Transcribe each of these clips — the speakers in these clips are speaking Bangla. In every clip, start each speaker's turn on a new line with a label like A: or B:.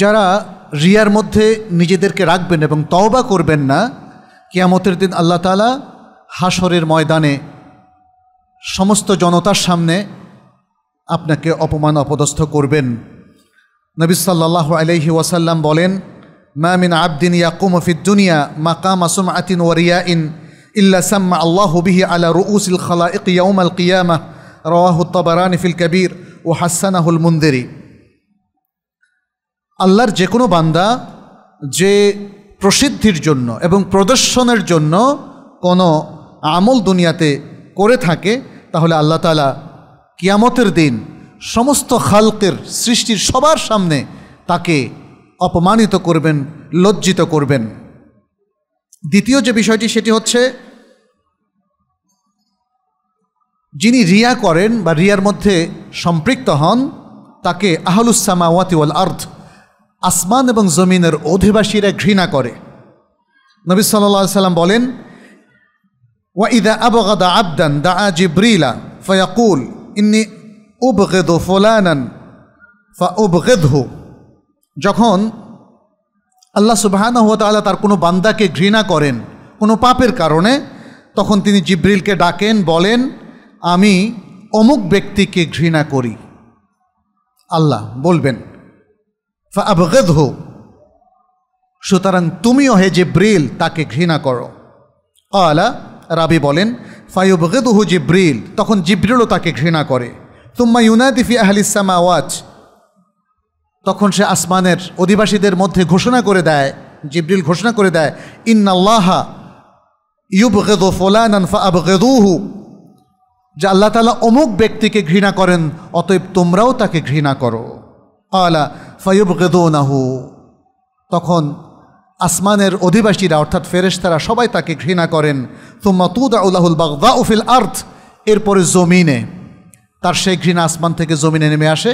A: যারা রিয়ার মধ্যে নিজেদেরকে রাখবেন এবং তওবা করবেন না কিয়ামতের দিন আল্লাহ তালা হাসরের ময়দানে সমস্ত জনতার সামনে আপনাকে অপমান অপদস্থ করবেন নবী সাল্লাহ আলহি ওয়াসাল্লাম বলেন মামিন আবদিন ইয়াকুম ফিদ দুনিয়া মাকাম আসুম আতিন ওয়ারিয়া ইন ইল্লা সাম্মা আল্লাহ বিহি আলা ইল খালা ইকিয়াউম আল কিয়ামা রওয়াহুত্তাবারানি ফিল কবির ও হাসানাহুল মুন্দেরি আল্লাহর যে কোনো বান্দা যে প্রসিদ্ধির জন্য এবং প্রদর্শনের জন্য কোনো আমল দুনিয়াতে করে থাকে তাহলে আল্লাহ তালা কিয়ামতের দিন সমস্ত খালকের সৃষ্টির সবার সামনে তাকে অপমানিত করবেন লজ্জিত করবেন দ্বিতীয় যে বিষয়টি সেটি হচ্ছে যিনি রিয়া করেন বা রিয়ার মধ্যে সম্পৃক্ত হন তাকে আহলুসামা ওয়াতিওয়াল আর্থ আসমান এবং জমিনের অধিবাসীরা ঘৃণা করে নবী সাল্লা সাল্লাম বলেন ওয়াঈদা আবগাদা আবদান দা জিব্রিলা ফয়াকুল ইন্নি উবগেদ ফোলানান ফা হু যখন আল্লাহ সুবাহানা হুয়া আল্লাহ তার কোনো বান্দাকে ঘৃণা করেন কোনো পাপের কারণে তখন তিনি জিব্রিলকে ডাকেন বলেন আমি অমুক ব্যক্তিকে ঘৃণা করি আল্লাহ বলবেন আবগেদ হো সুতরাং তুমিও হে জিব্রিল তাকে ঘৃণা করো আলা রাবি বলেন ফায়ুবগেদ হু জিব্রিল তখন জিব্রিলও তাকে ঘৃণা করে তুম্মা ইউনাদিফি আহলিসামা ওয়াজ তখন সে আসমানের অধিবাসীদের মধ্যে ঘোষণা করে দেয় জিব্রিল ঘোষণা করে দেয় ইন্নাল্লাহা ইউবগেদ ফোলানান ফা আবগেদুহু যে আল্লাহ তালা অমুক ব্যক্তিকে ঘৃণা করেন অতএব তোমরাও তাকে ঘৃণা করো আলা নাহু তখন আসমানের অধিবাসীরা অর্থাৎ ফেরেশতারা সবাই তাকে ঘৃণা করেন তুম্মা তুদা উল্লাহুল বাগদা উফিল আর্থ এরপরে জমিনে তার সেই ঘৃণা আসমান থেকে জমিনে নেমে আসে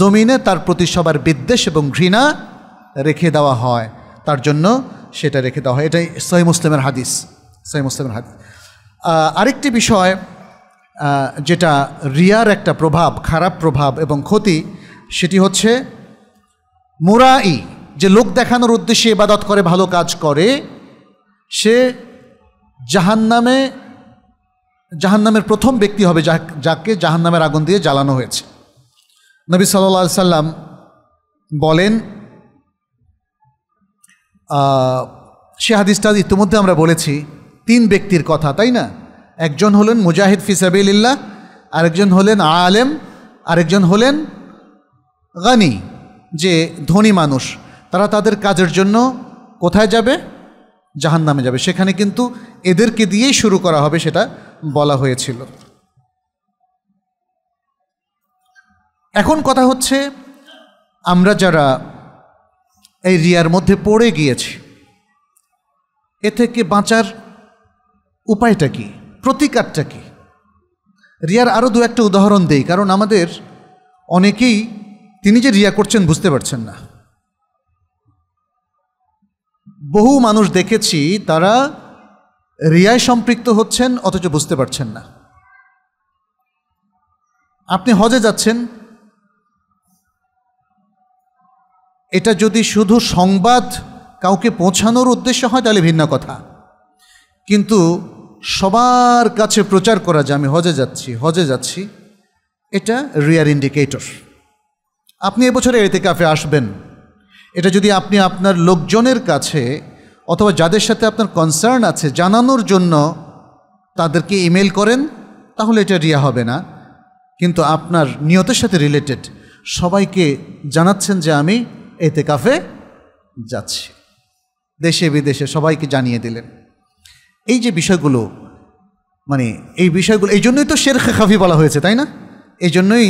A: জমিনে তার প্রতি সবার বিদ্বেষ এবং ঘৃণা রেখে দেওয়া হয় তার জন্য সেটা রেখে দেওয়া হয় এটাই সহি মুসলিমের হাদিস সহি মুসলিমের হাদিস আরেকটি বিষয় যেটা রিয়ার একটা প্রভাব খারাপ প্রভাব এবং ক্ষতি সেটি হচ্ছে মুরাই যে লোক দেখানোর উদ্দেশ্যে ইবাদত করে ভালো কাজ করে সে জাহান্নামে জাহান্নামের প্রথম ব্যক্তি হবে যাকে জাহান্নামের আগুন দিয়ে জ্বালানো হয়েছে নবী সাল্লা সাল্লাম বলেন সে হাদিসটা ইতিমধ্যে আমরা বলেছি তিন ব্যক্তির কথা তাই না একজন হলেন মুজাহিদ ফিসাবিল্লাহ আরেকজন হলেন আলেম আরেকজন হলেন গানি যে ধনী মানুষ তারা তাদের কাজের জন্য কোথায় যাবে জাহান নামে যাবে সেখানে কিন্তু এদেরকে দিয়েই শুরু করা হবে সেটা বলা হয়েছিল এখন কথা হচ্ছে আমরা যারা এই রিয়ার মধ্যে পড়ে গিয়েছি এ থেকে বাঁচার উপায়টা কি প্রতিকারটা কি রিয়ার আরও দু একটা উদাহরণ দেই কারণ আমাদের অনেকেই তিনি যে রিয়া করছেন বুঝতে পারছেন না বহু মানুষ দেখেছি তারা রিয়ায় সম্পৃক্ত হচ্ছেন অথচ বুঝতে পারছেন না আপনি হজে যাচ্ছেন এটা যদি শুধু সংবাদ কাউকে পৌঁছানোর উদ্দেশ্য হয় তাহলে ভিন্ন কথা কিন্তু সবার কাছে প্রচার করা যে আমি হজে যাচ্ছি হজে যাচ্ছি এটা রিয়ার ইন্ডিকেটর আপনি এবছরে কাফে আসবেন এটা যদি আপনি আপনার লোকজনের কাছে অথবা যাদের সাথে আপনার কনসার্ন আছে জানানোর জন্য তাদেরকে ইমেল করেন তাহলে এটা রিয়া হবে না কিন্তু আপনার নিয়তের সাথে রিলেটেড সবাইকে জানাচ্ছেন যে আমি এতে কাফে যাচ্ছি দেশে বিদেশে সবাইকে জানিয়ে দিলেন এই যে বিষয়গুলো মানে এই বিষয়গুলো এই জন্যই তো শেরখে খাফি বলা হয়েছে তাই না এই জন্যই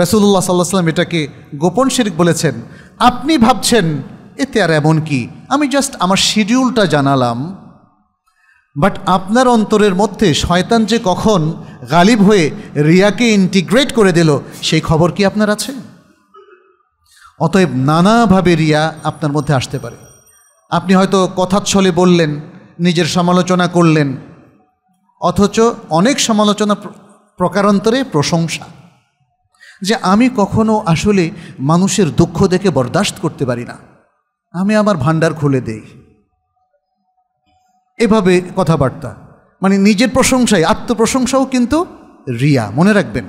A: রসুল্লাহ সাল্লাহ সাল্লাম এটাকে গোপন শিরিক বলেছেন আপনি ভাবছেন এতে আর এমন কি আমি জাস্ট আমার শিডিউলটা জানালাম বাট আপনার অন্তরের মধ্যে শয়তান যে কখন গালিব হয়ে রিয়াকে ইন্টিগ্রেট করে দিল সেই খবর কি আপনার আছে অতএব নানাভাবে রিয়া আপনার মধ্যে আসতে পারে আপনি হয়তো কথাচ্ছলে বললেন নিজের সমালোচনা করলেন অথচ অনেক সমালোচনা প্রকারান্তরে প্রশংসা যে আমি কখনো আসলে মানুষের দুঃখ দেখে বরদাস্ত করতে পারি না আমি আমার ভাণ্ডার খুলে দেই এভাবে কথাবার্তা মানে নিজের প্রশংসায় আত্মপ্রশংসাও কিন্তু রিয়া মনে রাখবেন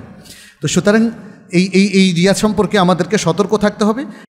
A: তো সুতরাং এই এই এই রিয়া সম্পর্কে আমাদেরকে সতর্ক থাকতে হবে